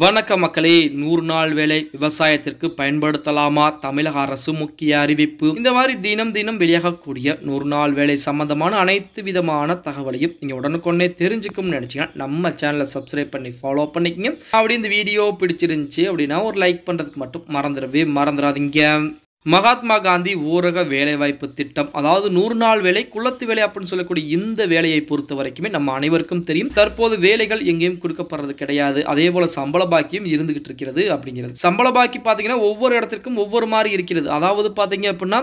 வணக்க மக்களே நூறு நாள் வேலை விவசாயத்திற்கு பயன்படுத்தலாமா தமிழக அரசு முக்கிய அறிவிப்பு இந்த மாதிரி தினம் தினம் வெளியாகக்கூடிய நூறு நாள் வேலை சம்பந்தமான அனைத்து விதமான தகவலையும் நீங்கள் உடனுக்குடனே தெரிஞ்சுக்கும்னு நினச்சிங்கன்னா நம்ம சேனலை சப்ஸ்கிரைப் பண்ணி ஃபாலோ பண்ணிக்கிங்க அப்படி இந்த வீடியோ பிடிச்சிருந்துச்சு அப்படின்னா ஒரு லைக் பண்ணுறதுக்கு மட்டும் மறந்துடவே மறந்துடாதீங்க மகாத்மா காந்தி ஊரக வேலைவாய்ப்பு திட்டம் அதாவது நூறு நாள் வேலை குளத்து வேலை அப்படின்னு சொல்லக்கூடிய இந்த வேலையை பொறுத்த வரைக்குமே நம்ம அனைவருக்கும் தெரியும் தற்போது வேலைகள் எங்கேயும் கொடுக்கப்படுறது கிடையாது அதே போல சம்பள பாக்கியம் இருந்துகிட்டு இருக்கிறது அப்படிங்கிறது சம்பள பாக்கி பார்த்தீங்கன்னா ஒவ்வொரு இடத்திற்கும் ஒவ்வொரு மாதிரி இருக்கிறது அதாவது பாத்தீங்க அப்படின்னா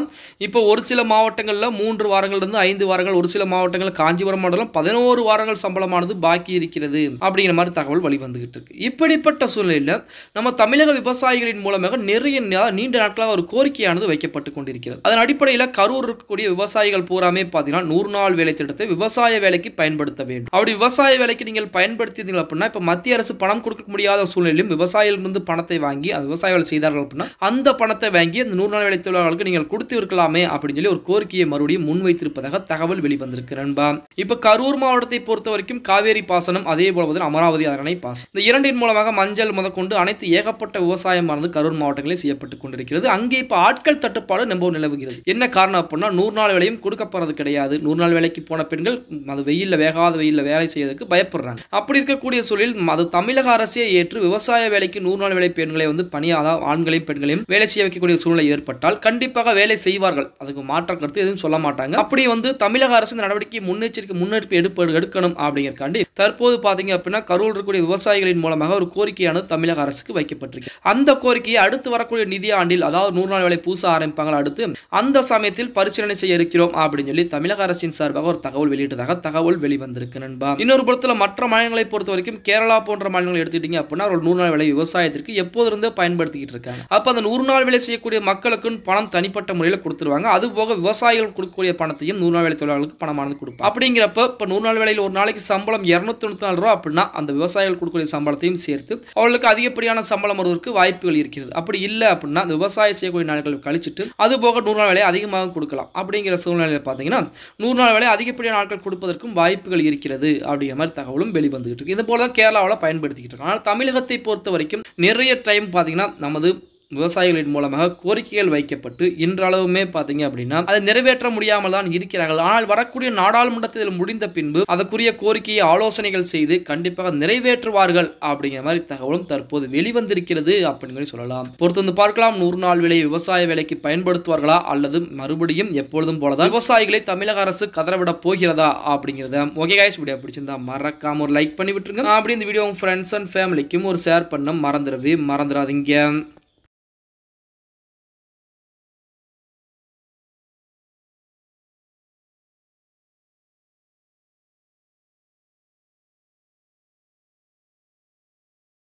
இப்போ ஒரு சில மாவட்டங்களில் மூன்று வாரங்கள்லேருந்து ஐந்து வாரங்கள் ஒரு சில மாவட்டங்கள் காஞ்சிபுரம் மண்டலம் பதினோரு வாரங்கள் சம்பளமானது பாக்கி இருக்கிறது அப்படிங்கிற மாதிரி தகவல் வழிவந்துகிட்டு இருக்கு இப்படிப்பட்ட சூழ்நிலையில் நம்ம தமிழக விவசாயிகளின் மூலமாக நிறைய நீண்ட நாட்களாக ஒரு கோரிக்கை கோரிக்கையானது வைக்கப்பட்டு கொண்டிருக்கிறது அதன் அடிப்படையில் கரூர் இருக்கக்கூடிய விவசாயிகள் பூராமே பார்த்தீங்கன்னா நூறு நாள் வேலை திட்டத்தை விவசாய வேலைக்கு பயன்படுத்த வேண்டும் அப்படி விவசாய வேலைக்கு நீங்கள் பயன்படுத்தியிருந்தீங்க அப்படின்னா இப்போ மத்திய அரசு பணம் கொடுக்க முடியாத சூழ்நிலையிலும் விவசாயிகள் பணத்தை வாங்கி அந்த வேலை செய்தார்கள் அப்படின்னா அந்த பணத்தை வாங்கி அந்த நூறு நாள் வேலை தொழிலாளர்களுக்கு நீங்கள் கொடுத்து இருக்கலாமே அப்படின்னு சொல்லி ஒரு கோரிக்கையை மறுபடியும் முன்வைத்திருப்பதாக தகவல் வெளிவந்திருக்கு நண்பா இப்போ கரூர் மாவட்டத்தை பொறுத்த வரைக்கும் காவேரி பாசனம் அதே போல வந்து அமராவதி அரணை பாசனம் இந்த இரண்டின் மூலமாக மஞ்சள் முதற்கொண்டு அனைத்து ஏகப்பட்ட விவசாயமானது கரூர் மாவட்டங்களில் செய்யப்பட்டு கொண்டிருக்கிறது அங்கே இப்போ ஆட்கள் தட்டுப்பாடு நம்ம நிலவுகிறது என்ன காரணம் அப்படின்னா நூறு நாள் வேலையும் கொடுக்கப்படுறது கிடையாது நூறு நாள் வேலைக்கு போன பெண்கள் அது வெயிலில் வேகாத வெயிலில் வேலை செய்யறதுக்கு பயப்படுறாங்க அப்படி இருக்கக்கூடிய சூழலில் அது தமிழக அரசே ஏற்று விவசாய வேலைக்கு நூறு நாள் வேலை பெண்களை வந்து பணியாத ஆண்களையும் பெண்களையும் வேலை செய்ய வைக்கக்கூடிய சூழ்நிலை ஏற்பட்டால் கண்டிப்பாக வேலை செய்வார்கள் அதுக்கு மாற்றம் கருத்து எதுவும் சொல்ல மாட்டாங்க அப்படி வந்து தமிழக அரசு இந்த நடவடிக்கை முன்னெச்சரிக்கை முன்னெடுப்பு எடுப்பு எடுக்கணும் அப்படிங்கிறக்காண்டி தற்போது பார்த்தீங்க அப்படின்னா கரூர் இருக்கக்கூடிய விவசாயிகளின் மூலமாக ஒரு கோரிக்கையானது தமிழக அரசுக்கு வைக்கப்பட்டிருக்கு அந்த கோரிக்கையை அடுத்து வரக்கூடிய நிதி ஆண்டில் அதாவது நூறு நாள் வேலை பூச ஆரம்பிப்பாங்களா அடுத்து அந்த சமயத்தில் பரிசீலனை செய்ய இருக்கிறோம் அப்படின்னு சொல்லி தமிழக அரசின் சார்பாக ஒரு தகவல் வெளியிட்டதாக தகவல் வெளிவந்திருக்கு நண்பா இன்னொரு புறத்துல மற்ற மாநிலங்களை பொறுத்த வரைக்கும் கேரளா போன்ற மாநிலங்களை எடுத்துக்கிட்டீங்க அப்படின்னா ஒரு நூறு நாள் வேலை விவசாயத்திற்கு இருந்து பயன்படுத்திக்கிட்டு இருக்காங்க அப்போ அந்த நூறு நாள் வேலை செய்யக்கூடிய மக்களுக்கு பணம் தனிப்பட்ட முறையில் கொடுத்துருவாங்க அது போக விவசாயிகள் கொடுக்கக்கூடிய பணத்தையும் நூறு நாள் வேலை தொழிலாளர்களுக்கு பணமானது கொடுப்போம் அப்படிங்கிறப்ப இப்போ நூறு நாள் விலையில் ஒரு நாளைக்கு சம்பளம் இரநூத்தி தொண்ணூத்தி நாலு ரூபா அப்படின்னா அந்த விவசாயிகள் கொடுக்கக்கூடிய சம்பளத்தையும் சேர்த்து அவர்களுக்கு அதிகப்படியான சம்பளம் வருவதற்கு வாய்ப்புகள் இருக்கிறது அப்படி இல்லை அப்படின்னா அந்த விவசாயம் செய்யக்கூடிய நாடுகள் கழிச்சிட்டு அது போக நூறு நாள் வேலையை அதிகமாக கொடுக்கலாம் அப்படிங்கிற சூழ்நிலையில் பார்த்தீங்கன்னா நூறு நாள் வேலையை அதிகப்படியான நாட்கள் கொடுப்பதற்கும் வாய்ப்புகள் இருக்கிறது அப்படிங்கிற மாதிரி தகவலும் வெளிவந்துகிட்டு இருக்கு இது போல தான் கேரளாவில் பயன்படுத்திக்கிட்டு இருக்கோம் ஆனால் தமிழகத்தை பொறுத்த வரைக்கும் நிறைய டைம் பார்த்தீங்கன்னா நமது விவசாயிகளின் மூலமாக கோரிக்கைகள் வைக்கப்பட்டு இன்றளவுமே பார்த்தீங்க அப்படின்னா அதை நிறைவேற்ற முடியாமல் தான் இருக்கிறார்கள் ஆனால் வரக்கூடிய நாடாளுமன்றத்தில் முடிந்த பின்பு அதற்குரிய கோரிக்கையை ஆலோசனைகள் செய்து கண்டிப்பாக நிறைவேற்றுவார்கள் அப்படிங்கிற மாதிரி தகவலும் தற்போது வெளிவந்திருக்கிறது அப்படின்னு சொல்லலாம் பொறுத்து வந்து பார்க்கலாம் நூறு நாள் விலை விவசாய வேலைக்கு பயன்படுத்துவார்களா அல்லது மறுபடியும் எப்பொழுதும் போலதான் விவசாயிகளை தமிழக அரசு கதறவிட போகிறதா அப்படிங்கிறத ஓகே வீடியோ பிடிச்சிருந்தா மறக்காம ஒரு லைக் பண்ணி விட்டுருங்க அப்படி இந்த வீடியோ உங்க ஃப்ரெண்ட்ஸ் அண்ட் ஃபேமிலிக்கும் ஒரு ஷேர் பண்ண மறந்துடவே மறந்துடாதீங்க